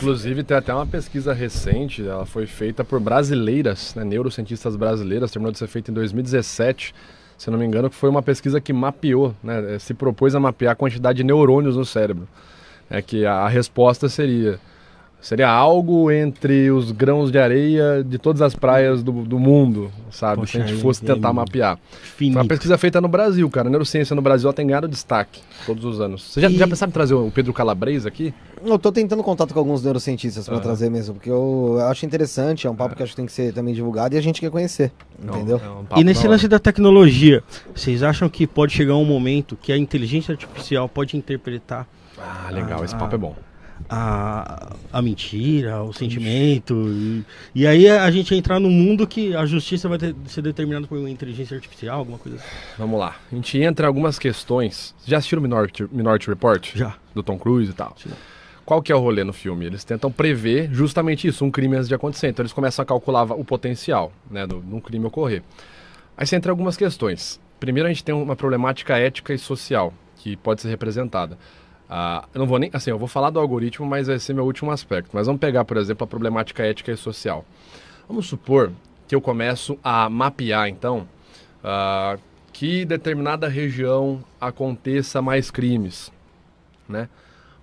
Inclusive, tem até uma pesquisa recente, ela foi feita por brasileiras, né, neurocientistas brasileiras, terminou de ser feita em 2017, se não me engano, que foi uma pesquisa que mapeou, né, eh, se propôs a mapear a quantidade de neurônios no cérebro. É que a resposta seria Seria algo entre os grãos de areia de todas as praias do, do mundo, sabe? Poxa, Se a gente fosse é tentar mapear. Finito. uma pesquisa feita no Brasil, cara. A neurociência no Brasil tem ganhado destaque todos os anos. Você já, e... já pensava em trazer o Pedro Calabres aqui? Eu estou tentando contato com alguns neurocientistas para ah. trazer mesmo, porque eu acho interessante, é um papo ah. que acho que tem que ser também divulgado e a gente quer conhecer, não, é entendeu? É um e nesse lance hora. da tecnologia, vocês acham que pode chegar um momento que a inteligência artificial pode interpretar? Ah, legal, esse papo é bom a, a mentira, o sentimento. E, e, aí a gente entrar no mundo que a justiça vai ter, ser determinada por uma inteligência artificial, alguma coisa assim. Vamos lá. A gente entra em algumas questões. Já assistiram Minority, Minority Report? Já. Do Tom Cruise e tal. Sim. Qual que é o rolê no filme? Eles tentam prever justamente isso, um crime antes de acontecer. Então eles começam a calcular o potencial né, de um crime ocorrer. Aí você entra em algumas questões. Primeiro a gente tem uma problemática ética e social que pode ser representada. Ah, eu não vou nem. Assim, eu vou falar do algoritmo, mas vai ser meu último aspecto. Mas vamos pegar, por exemplo, a problemática ética e social. Vamos supor que eu começo a mapear, então, ah, que determinada região aconteça mais crimes, né?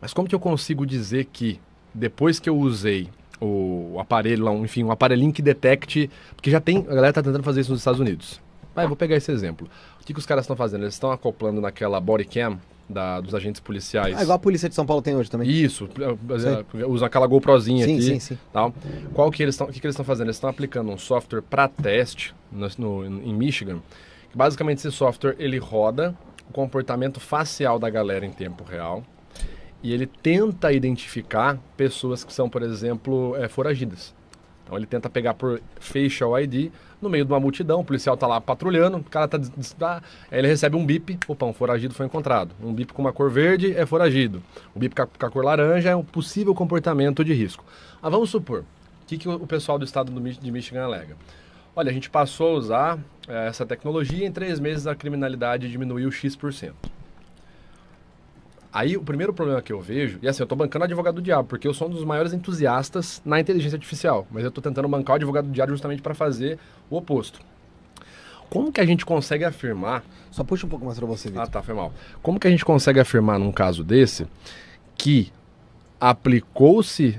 Mas como que eu consigo dizer que depois que eu usei o aparelho, enfim, um aparelhinho que detecte, porque já tem, a galera está tentando fazer isso nos Estados Unidos. Vai, vou pegar esse exemplo. O que, que os caras estão fazendo? Eles estão acoplando naquela body cam da, dos agentes policiais. Ah, igual a polícia de São Paulo tem hoje também. Isso, é, é, sim. É, usa aquela GoProzinha sim, aqui. Sim, sim. Tal. Qual que eles estão, o que, que eles estão fazendo? Eles estão aplicando um software para teste no, no, em Michigan. Que basicamente esse software ele roda o comportamento facial da galera em tempo real e ele tenta identificar pessoas que são, por exemplo, é, foragidas. Então ele tenta pegar por facial ID, no meio de uma multidão, o policial está lá patrulhando, o cara tá ele recebe um bip, opa, um foragido foi encontrado. Um bip com uma cor verde é foragido. O bip com a cor laranja é um possível comportamento de risco. Ah, vamos supor, o que, que o pessoal do estado de Michigan alega? Olha, a gente passou a usar eh, essa tecnologia, em três meses a criminalidade diminuiu X%. Aí o primeiro problema que eu vejo, e assim, eu tô bancando advogado do diabo, porque eu sou um dos maiores entusiastas na inteligência artificial, mas eu tô tentando bancar o advogado do diabo justamente para fazer o oposto. Como que a gente consegue afirmar. Só puxa um pouco mais para você, Victor. Ah, tá, foi mal. Como que a gente consegue afirmar num caso desse que aplicou-se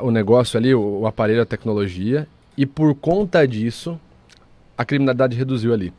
o negócio ali, o, o aparelho, a tecnologia, e por conta disso a criminalidade reduziu ali?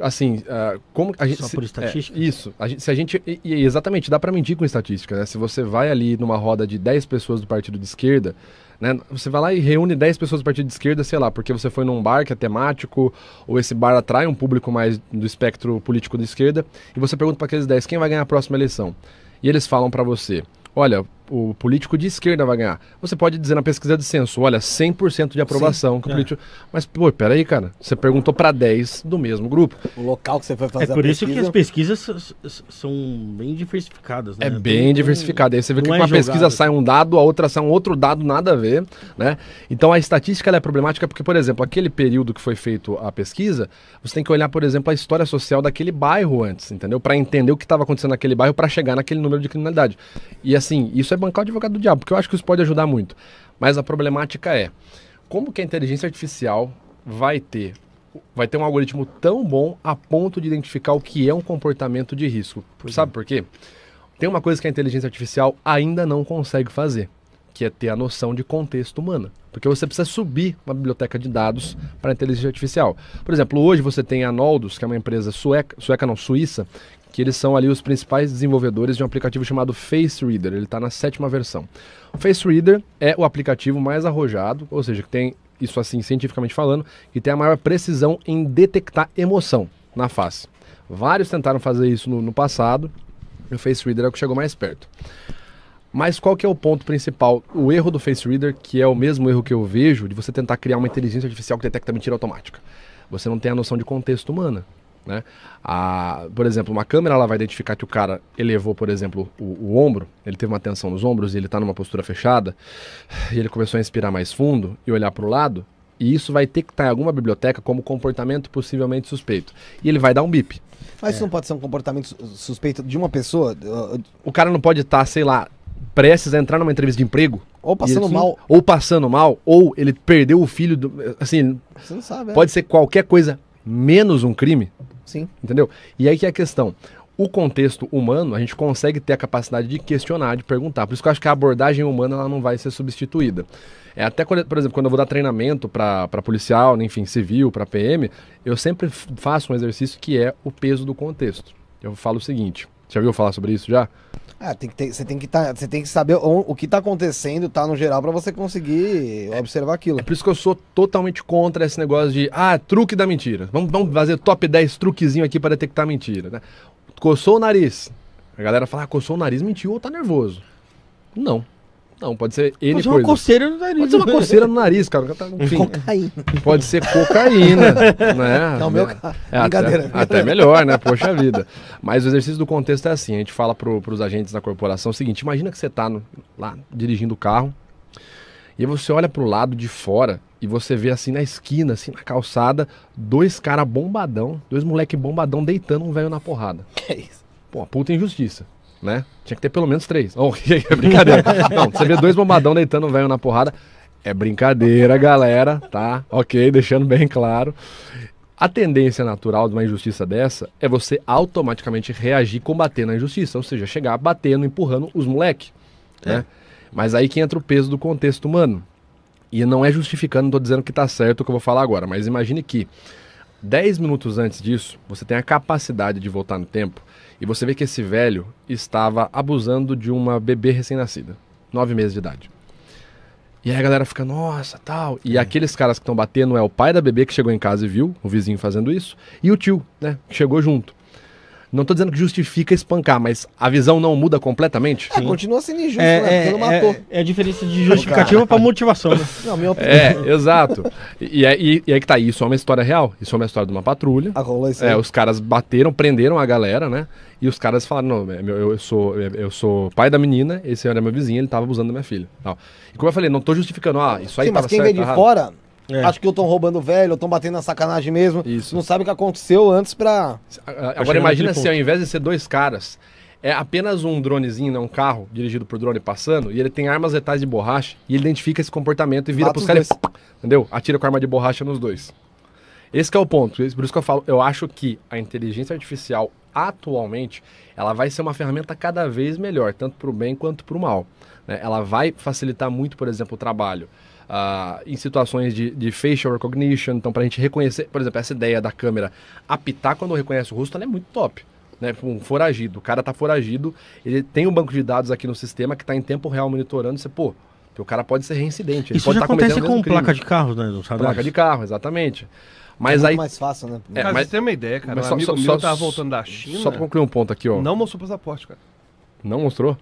assim, uh, como a gente. Só por é, estatística? É, isso. A gente, se a gente. E, e exatamente, dá para medir com estatística, né? Se você vai ali numa roda de 10 pessoas do partido de esquerda, né? Você vai lá e reúne 10 pessoas do partido de esquerda, sei lá, porque você foi num bar que é temático, ou esse bar atrai um público mais do espectro político da esquerda, e você pergunta para aqueles 10 quem vai ganhar a próxima eleição. E eles falam para você: olha, o político de esquerda vai ganhar. Você pode dizer na pesquisa de censo, olha, 100% de aprovação Sim, que o é. político... Mas, pô, peraí, cara, você perguntou para 10 do mesmo grupo. O local que você foi fazer É por pesquisa... isso que as pesquisas são bem diversificadas, né? É bem, bem diversificada. Aí você vê que é uma pesquisa sai um dado, a outra sai um outro dado, nada a ver, né? Então a estatística é problemática porque, por exemplo, aquele período que foi feito a pesquisa, você tem que olhar, por exemplo, a história social daquele bairro antes, entendeu? Para entender o que estava acontecendo naquele bairro para chegar naquele número de criminalidade. E assim, isso é você bancar o advogado do diabo, porque eu acho que isso pode ajudar muito. Mas a problemática é como que a inteligência artificial vai ter vai ter um algoritmo tão bom a ponto de identificar o que é um comportamento de risco. Pois Sabe é. por quê? Tem uma coisa que a inteligência artificial ainda não consegue fazer, que é ter a noção de contexto humana. Porque você precisa subir uma biblioteca de dados para a inteligência artificial. Por exemplo, hoje você tem a Noldus que é uma empresa sueca, sueca não, suíça, que eles são ali os principais desenvolvedores de um aplicativo chamado Face Reader. Ele está na sétima versão. O Face Reader é o aplicativo mais arrojado, ou seja, que tem isso assim cientificamente falando, que tem a maior precisão em detectar emoção na face. Vários tentaram fazer isso no, no passado, e o Face Reader é o que chegou mais perto. Mas qual que é o ponto principal? O erro do Face Reader, que é o mesmo erro que eu vejo, de você tentar criar uma inteligência artificial que detecta mentira automática. Você não tem a noção de contexto humana. Né? A, por exemplo, uma câmera ela vai identificar que o cara elevou, por exemplo, o, o ombro, ele teve uma tensão nos ombros e ele está numa postura fechada, e ele começou a inspirar mais fundo e olhar para o lado, e isso vai ter que estar tá em alguma biblioteca como comportamento possivelmente suspeito. E ele vai dar um bip. Mas isso é. não pode ser um comportamento suspeito de uma pessoa? O cara não pode estar, tá, sei lá, prestes a entrar numa entrevista de emprego. Ou passando mal. Ou passando mal, ou ele perdeu o filho do. Assim. Você não sabe. É. Pode ser qualquer coisa menos um crime. Sim. Entendeu? E aí que é a questão. O contexto humano, a gente consegue ter a capacidade de questionar, de perguntar. Por isso que eu acho que a abordagem humana ela não vai ser substituída. É até, quando, por exemplo, quando eu vou dar treinamento para policial, né, enfim, civil, para PM, eu sempre faço um exercício que é o peso do contexto. Eu falo o seguinte: já ouviu falar sobre isso já? Ah, tem que ter, você, tem que tá, você tem que saber o, o que está acontecendo, tá, no geral, para você conseguir observar aquilo. É por isso que eu sou totalmente contra esse negócio de, ah, truque da mentira. Vamos, vamos fazer top 10 truquezinho aqui para detectar mentira, né? Coçou o nariz. A galera fala, ah, coçou o nariz, mentiu ou tá nervoso. Não. Não, pode ser N pode ser uma coceira no nariz. Pode ser uma coceira no nariz, cara. Enfim, cocaína. Pode ser cocaína, né? Não, meu cara. É, até, até, melhor, né? Poxa vida. Mas o exercício do contexto é assim. A gente fala para pros agentes da corporação o seguinte. Imagina que você tá lá dirigindo o carro e você olha pro lado de fora e você vê assim na esquina, assim na calçada, dois cara bombadão, dois moleque bombadão deitando um velho na porrada. Que é isso? Pô, puta injustiça né? Tinha que ter pelo menos três. Oh, é brincadeira. Não, você vê dois bombadão deitando um velho na porrada. É brincadeira, galera, tá? Ok, deixando bem claro. A tendência natural de uma injustiça dessa é você automaticamente reagir combatendo a injustiça, ou seja, chegar batendo, empurrando os moleque, né? é. né? Mas aí que entra o peso do contexto humano. E não é justificando, não tô dizendo que tá certo o que eu vou falar agora, mas imagine que 10 minutos antes disso, você tem a capacidade de voltar no tempo e você vê que esse velho estava abusando de uma bebê recém-nascida, nove meses de idade. E aí a galera fica, nossa, tal. E é. aqueles caras que estão batendo é o pai da bebê que chegou em casa e viu o vizinho fazendo isso, e o tio, né, que chegou junto. Não estou dizendo que justifica espancar, mas a visão não muda completamente? É, continua sendo injusto, é, né? Porque é, não é matou. É, é, a diferença de justificativa para motivação, né? Não, minha opinião. É, exato. E, e, é, e aí que tá, isso é uma história real. Isso é uma história de uma patrulha. A ah, rolou isso é, os caras bateram, prenderam a galera, né? E os caras falaram, não, eu, eu sou, eu sou pai da menina, esse era meu vizinho, ele estava abusando da minha filha. Tal. E como eu falei, não estou justificando, ah, isso aí Sim, mas quem certo, vem de errado. fora é. Acho que eu estão roubando velho, eu estão batendo na sacanagem mesmo. Isso. Não sabe o que aconteceu antes pra. Agora imagina se ao invés de ser dois caras, é apenas um dronezinho, não né, um carro, dirigido por drone passando, e ele tem armas letais de borracha, e ele identifica esse comportamento e vira Mata pros caras. Entendeu? Atira com arma de borracha nos dois. Esse é o ponto. É por isso que eu falo, eu acho que a inteligência artificial atualmente, ela vai ser uma ferramenta cada vez melhor, tanto para o bem quanto para o mal. Né? Ela vai facilitar muito, por exemplo, o trabalho. Uh, em situações de, de, facial recognition, então para a gente reconhecer, por exemplo, essa ideia da câmera apitar quando reconhece o rosto, ela é muito top. Né, tipo, um foragido, o cara está foragido, ele tem um banco de dados aqui no sistema que está em tempo real monitorando, você, pô, o cara pode ser reincidente. Isso já tá acontece com placa de carro, né? Sabe? Placa de carro, exatamente. É mas é aí. mais fácil, né? É, mas, tem uma ideia, cara. Mas um amigo só, meu só, tava voltando da China. Só para concluir um ponto aqui, ó. Não mostrou passaporte, cara. Não mostrou?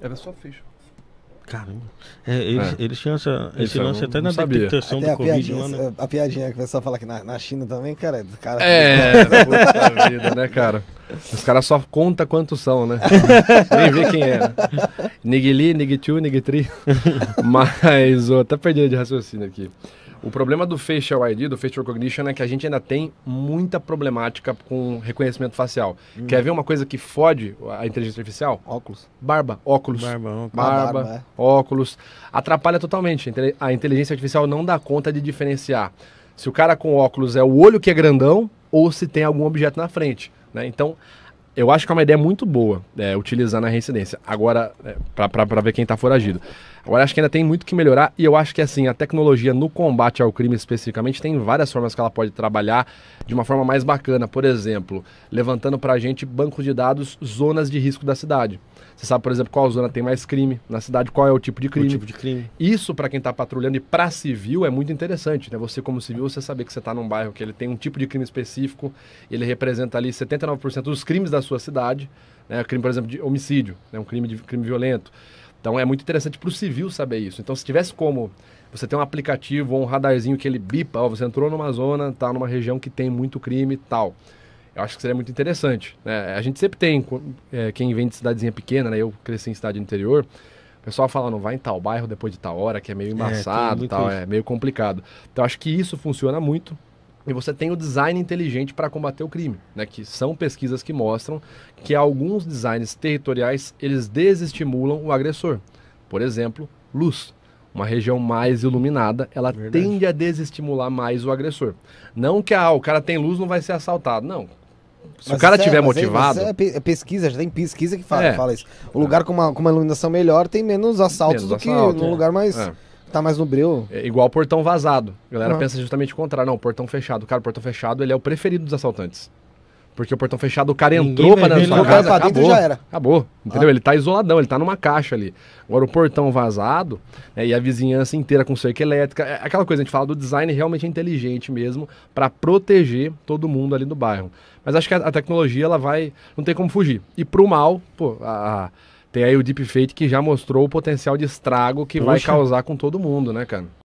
Era só ficha. Caramba. É, eles, é. eles tinham essa, esse Isso, lance até na sabia. detecção até do a Covid. Piadinha, lá, né? A piadinha que o pessoal fala que na, na China também, cara, os caras... É, puta vida, né, cara? Os caras só contam quantos são, né? Nem vê quem é. Né? Nigli, Nigtu, Nigtri. Mas eu até perdi de raciocínio aqui. O problema do Facial ID, do Facial Recognition, é que a gente ainda tem muita problemática com reconhecimento facial. Hum. Quer ver uma coisa que fode a inteligência artificial? Óculos. Barba, óculos. Barba, óculos. Barba, barba é. óculos. Atrapalha totalmente. A inteligência artificial não dá conta de diferenciar se o cara com óculos é o olho que é grandão ou se tem algum objeto na frente. Né? Então, eu acho que é uma ideia muito boa é, utilizar na reincidência. Agora, é, para ver quem está foragido. Agora acho que ainda tem muito que melhorar e eu acho que assim, a tecnologia no combate ao crime especificamente tem várias formas que ela pode trabalhar de uma forma mais bacana. Por exemplo, levantando para a gente bancos de dados, zonas de risco da cidade. Você sabe, por exemplo, qual zona tem mais crime na cidade, qual é o tipo de crime. O tipo de crime. Isso, para quem está patrulhando e para civil, é muito interessante. Né? Você, como civil, você saber que você está num bairro que ele tem um tipo de crime específico, ele representa ali 79% dos crimes da sua cidade. Né? Crime, por exemplo, de homicídio, né? um crime, de, crime violento. Então é muito interessante para o civil saber isso. Então se tivesse como você ter um aplicativo ou um radarzinho que ele bipa, ó, você entrou numa zona, tá numa região que tem muito crime e tal. Eu acho que seria muito interessante. Né? A gente sempre tem, é, quem vem de cidadezinha pequena, né? eu cresci em cidade interior, o pessoal fala, não vai em tal bairro depois de tal hora, que é meio é, embaçado, é, tal, é meio complicado. Então acho que isso funciona muito. E você tem o design inteligente para combater o crime, né? Que são pesquisas que mostram que alguns designs territoriais eles desestimulam o agressor. Por exemplo, luz. Uma região mais iluminada, ela Verdade. tende a desestimular mais o agressor. Não que ah, o cara tem luz não vai ser assaltado. Não, se mas o cara é, tiver motivado. É pesquisa, já tem pesquisa que fala, é. fala isso. O lugar com uma, com uma iluminação melhor tem menos assaltos menos do assalto, que no é. lugar mais. É tá mais no breu. É igual portão vazado. A galera uhum. pensa justamente o contrário. Não, portão fechado. Cara, o portão fechado ele é o preferido dos assaltantes. Porque o portão fechado, o cara entrou para dentro da casa, acabou, já era. acabou, entendeu? Ah. Ele tá isoladão, ele tá numa caixa ali. Agora o portão vazado né, e a vizinhança inteira com cerca elétrica, é aquela coisa, a gente fala do design realmente inteligente mesmo para proteger todo mundo ali do bairro. Mas acho que a, a, tecnologia, ela vai, não tem como fugir. E pro mal, pô, a tem aí o Deepfake que já mostrou o potencial de estrago que Poxa. vai causar com todo mundo, né, cara?